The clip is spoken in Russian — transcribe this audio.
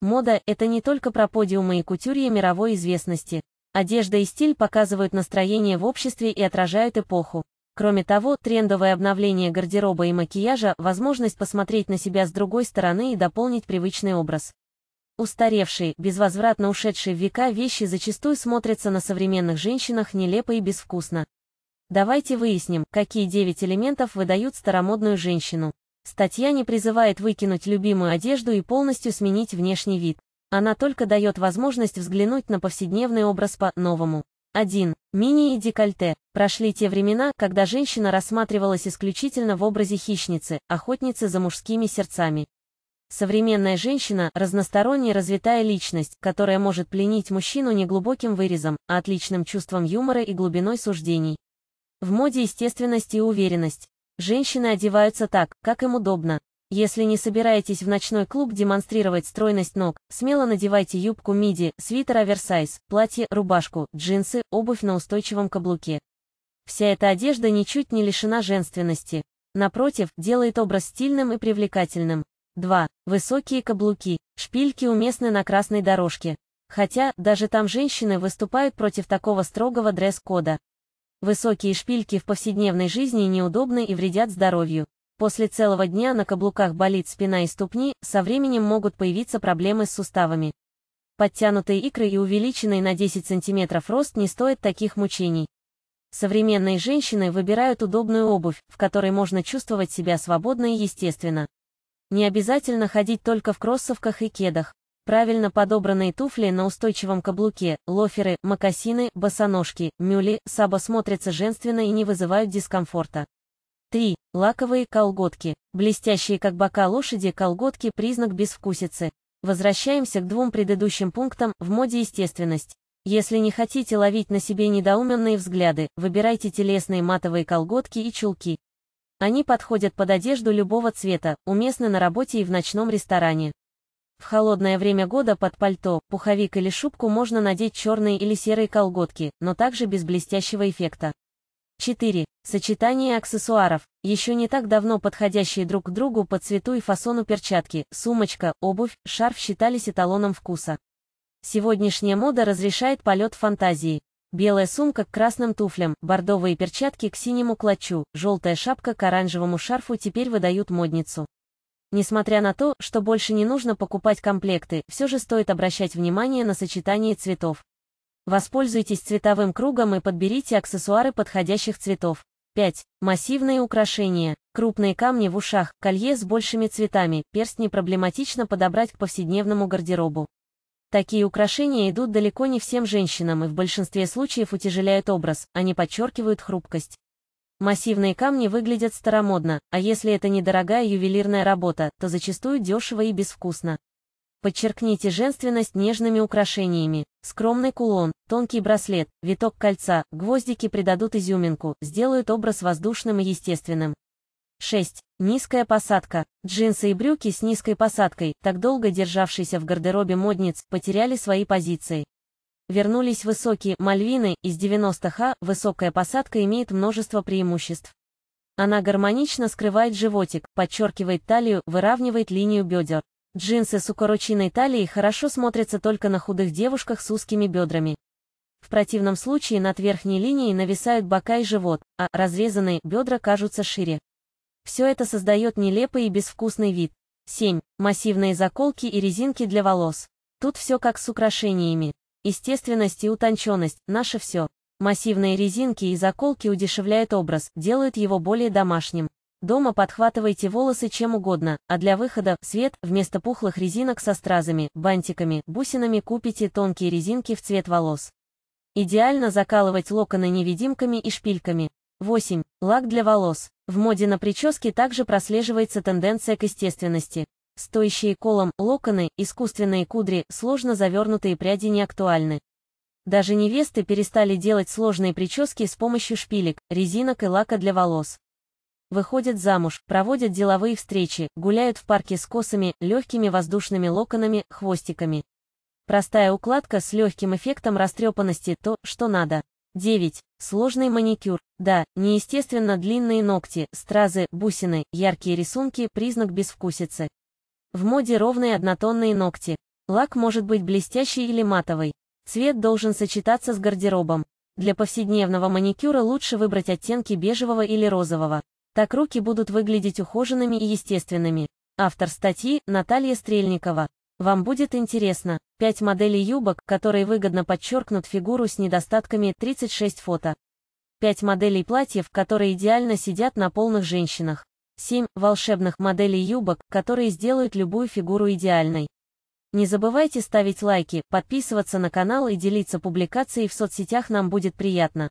Мода — это не только про подиумы и кутюрье мировой известности. Одежда и стиль показывают настроение в обществе и отражают эпоху. Кроме того, трендовое обновление гардероба и макияжа – возможность посмотреть на себя с другой стороны и дополнить привычный образ. Устаревшие, безвозвратно ушедшие в века вещи зачастую смотрятся на современных женщинах нелепо и безвкусно. Давайте выясним, какие девять элементов выдают старомодную женщину. Статья не призывает выкинуть любимую одежду и полностью сменить внешний вид. Она только дает возможность взглянуть на повседневный образ по-новому. 1. Мини и декольте. Прошли те времена, когда женщина рассматривалась исключительно в образе хищницы, охотницы за мужскими сердцами. Современная женщина – разносторонняя, развитая личность, которая может пленить мужчину не глубоким вырезом, а отличным чувством юмора и глубиной суждений. В моде естественность и уверенность. Женщины одеваются так, как им удобно. Если не собираетесь в ночной клуб демонстрировать стройность ног, смело надевайте юбку миди, свитер оверсайз, платье, рубашку, джинсы, обувь на устойчивом каблуке. Вся эта одежда ничуть не лишена женственности. Напротив, делает образ стильным и привлекательным. 2. Высокие каблуки. Шпильки уместны на красной дорожке. Хотя, даже там женщины выступают против такого строгого дресс-кода. Высокие шпильки в повседневной жизни неудобны и вредят здоровью. После целого дня на каблуках болит спина и ступни, со временем могут появиться проблемы с суставами. Подтянутые икры и увеличенный на 10 см рост не стоят таких мучений. Современные женщины выбирают удобную обувь, в которой можно чувствовать себя свободно и естественно. Не обязательно ходить только в кроссовках и кедах. Правильно подобранные туфли на устойчивом каблуке, лоферы, мокасины, босоножки, мюли, сабо смотрятся женственно и не вызывают дискомфорта. 3. Лаковые колготки. Блестящие как бока лошади колготки – признак безвкусицы. Возвращаемся к двум предыдущим пунктам в моде естественность. Если не хотите ловить на себе недоуменные взгляды, выбирайте телесные матовые колготки и чулки. Они подходят под одежду любого цвета, уместны на работе и в ночном ресторане. В холодное время года под пальто, пуховик или шубку можно надеть черные или серые колготки, но также без блестящего эффекта. 4. Сочетание аксессуаров. Еще не так давно подходящие друг к другу по цвету и фасону перчатки, сумочка, обувь, шарф считались эталоном вкуса. Сегодняшняя мода разрешает полет фантазии. Белая сумка к красным туфлям, бордовые перчатки к синему клочу, желтая шапка к оранжевому шарфу теперь выдают модницу. Несмотря на то, что больше не нужно покупать комплекты, все же стоит обращать внимание на сочетание цветов. Воспользуйтесь цветовым кругом и подберите аксессуары подходящих цветов. 5. Массивные украшения. Крупные камни в ушах, колье с большими цветами, перстни проблематично подобрать к повседневному гардеробу. Такие украшения идут далеко не всем женщинам и в большинстве случаев утяжеляют образ, они подчеркивают хрупкость. Массивные камни выглядят старомодно, а если это недорогая ювелирная работа, то зачастую дешево и безвкусно. Подчеркните женственность нежными украшениями. Скромный кулон, тонкий браслет, виток кольца, гвоздики придадут изюминку, сделают образ воздушным и естественным. 6. Низкая посадка. Джинсы и брюки с низкой посадкой, так долго державшиеся в гардеробе модниц, потеряли свои позиции вернулись высокие мальвины из 90-х, а, высокая посадка имеет множество преимуществ. Она гармонично скрывает животик, подчеркивает талию, выравнивает линию бедер. Джинсы с укороченной талией хорошо смотрятся только на худых девушках с узкими бедрами. В противном случае над верхней линией нависают бока и живот, а разрезанные бедра кажутся шире. Все это создает нелепый и безвкусный вид. 7. Массивные заколки и резинки для волос. Тут все как с украшениями. Естественность и утонченность – наше все. Массивные резинки и заколки удешевляют образ, делают его более домашним. Дома подхватывайте волосы чем угодно, а для выхода свет вместо пухлых резинок со стразами, бантиками, бусинами купите тонкие резинки в цвет волос. Идеально закалывать локоны невидимками и шпильками. 8. Лак для волос. В моде на прическе также прослеживается тенденция к естественности. Стоящие колом локоны, искусственные кудри, сложно завернутые пряди не актуальны. Даже невесты перестали делать сложные прически с помощью шпилек, резинок и лака для волос. Выходят замуж, проводят деловые встречи, гуляют в парке с косами, легкими воздушными локонами, хвостиками. Простая укладка с легким эффектом растрепанности – то, что надо. 9. Сложный маникюр. Да, неестественно длинные ногти, стразы, бусины, яркие рисунки – признак безвкусицы. В моде ровные однотонные ногти. Лак может быть блестящий или матовый. Цвет должен сочетаться с гардеробом. Для повседневного маникюра лучше выбрать оттенки бежевого или розового. Так руки будут выглядеть ухоженными и естественными. Автор статьи Наталья Стрельникова. Вам будет интересно. 5 моделей юбок, которые выгодно подчеркнут фигуру с недостатками 36 фото. 5 моделей платьев, которые идеально сидят на полных женщинах. 7 волшебных моделей юбок, которые сделают любую фигуру идеальной. Не забывайте ставить лайки, подписываться на канал и делиться публикацией в соцсетях нам будет приятно.